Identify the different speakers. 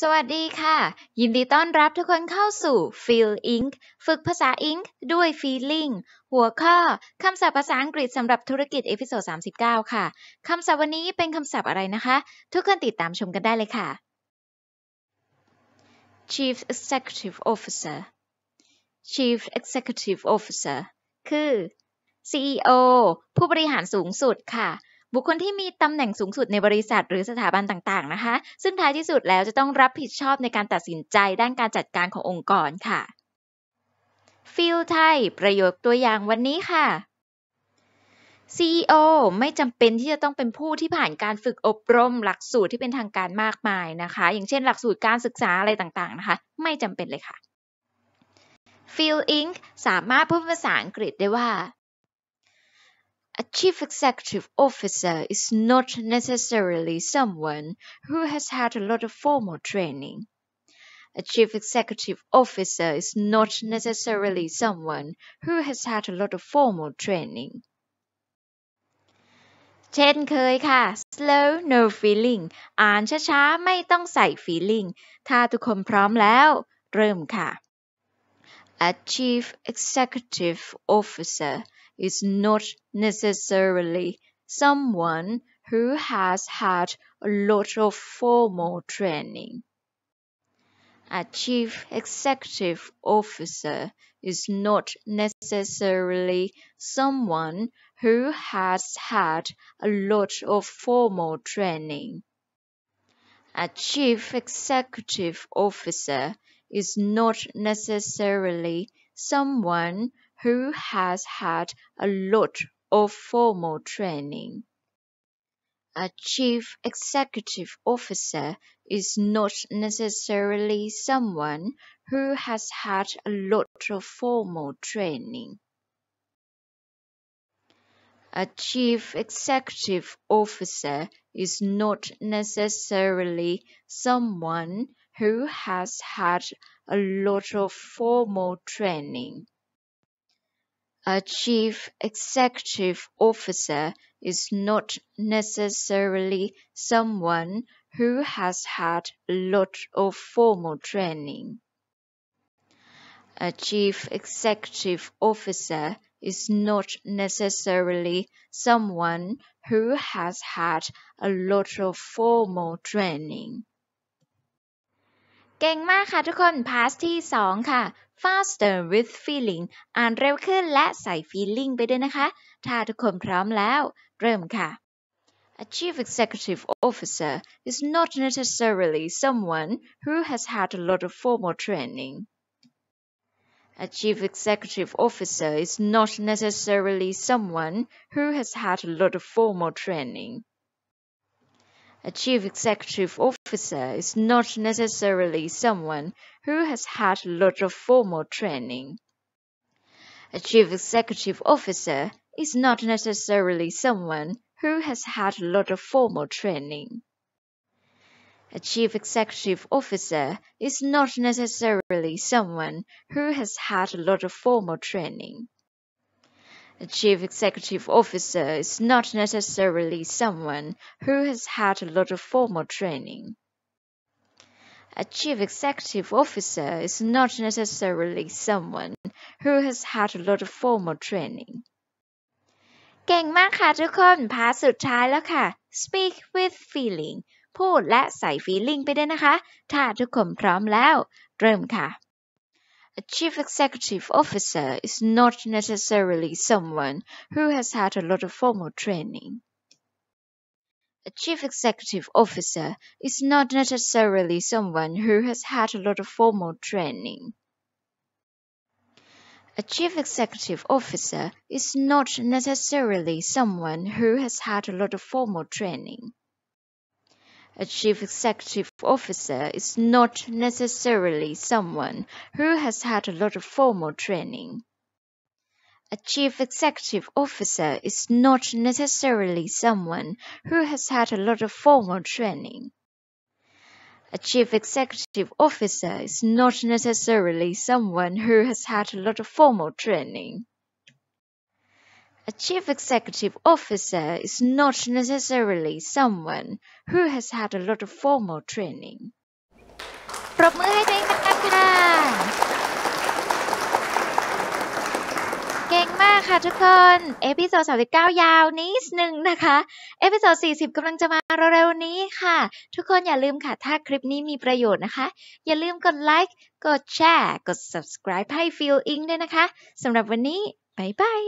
Speaker 1: สวัสดีค่ะ ยินดีต้อนรับทุกคนเข้าสู่ Feel i n k ฝึกภาษา Inc ด้วย Feeling หัวข้อ คำศัพท์ภาษาอังกฤษสำหรับธุรกิจ เอพิโซด39 ค่ะคำศัพท์วันนี้เป็นคำศัพท์อะไรนะคะ ทุกคนติดตามชมกันได้เลยค่ะ Chief Executive Officer Chief Executive Officer คือ CEO ผู้บริหารสูงสุดค่ะบุคคลที่มีตำแหน่งสูงสุดในบริษัทหรือสถาบันต่าง ๆนะคะ ซึ่งท้ายที่สุดแล้วจะต้องรับผิดชอบในการตัดสินใจด้านการจัดการขององค์กรค่ะฟิลไทยประโยคตัวอย่างวันนี้ค่ะ CEO ไม่จำเป็นที่จะต้องเป็นผู้ที่ผ่านการฝึกอบรมหลักสูตรที่เป็นทางการมากมายนะคะ อย่างเช่นหลักสูตรการศึกษาอะไรต่างๆ นะคะ ไม่จำเป็นเลยค่ะ f e e l Inc. สามารถพูดภาษาอังกฤษได้ว่า A chief executive officer is not necessarily someone who has had a lot of formal training. A chief executive officer is not necessarily someone who has had a lot of formal training. เช่นเคยค่ะ slow no feeling อ่านช้าๆ ไม่ต้องใส่ feeling ถ้าทุกคนพร้อมแล้ว เริ่มค่ะ A chief executive officer is not necessarily someone who has had a lot of formal training. A chief executive officer is not necessarily someone who has had a lot of formal training. A chief executive officer is not necessarily someone who has had a lot of formal training. A chief executive officer is not necessarily someone who has had a lot of formal training. A chief executive officer is not necessarily someone who has had a lot of formal training a chief executive officer is not necessarily someone who has had a lot of formal training. A chief executive officer is not necessarily someone who has had a lot of formal training. เก่งมากค่ะทุกคน p a s ที่2ค่ะ faster with feeling อ่านเร็วขึ้นและใส่ feeling ไปด้วยนะคะ ถ้าทุกคนพร้อมแล้วเริ่มค่ะ A chief executive officer is not necessarily someone who has had a lot of formal training. A chief executive officer is not necessarily someone who has had a lot of formal training. A chief executive officer officer is not necessarily someone who has had a lot of formal training. A chief executive officer is not necessarily someone who has had a lot of formal training. A chief executive officer is not necessarily someone who has had a lot of formal training. A chief executive officer is not necessarily someone who has had a lot of formal training. A chief executive officer is not necessarily someone who has had a lot of formal training. เก่งมากค่ะทุกคน พาสุดท้ายแล้วค่ะ speak with feeling พูดและใส่ feeling ไปด้วยนะคะ ถ้าทุกคนพร้อมแล้ว A chief executive officer is not necessarily someone who has had a lot of formal training. A chief executive officer is not necessarily someone who has had a lot of formal training. A chief executive officer is not necessarily someone who has had a lot of formal training. A chief executive officer is not necessarily someone who has had a lot of formal training. A chief executive officer is not necessarily someone who has had a lot of formal training. A chief executive officer is not necessarily someone who has had a lot of formal training. A chief executive officer is not necessarily someone who has had a lot of formal training. ค่ะทุกคน เอพิโซด39 ยาวนิดนึงนะคะ เอพิโซด40กำลังจะมาเร็วๆนี้ค่ะ ทุกคนอย่าลืมค่ะ ถ้าคลิปนี้มีประโยชน์นะคะ อย่าลืมกดไลค์ กดแชร์กด subscribe ให้ฟิลอิงด้วยนะคะสำหรับวันนี้ บ๊ายบาย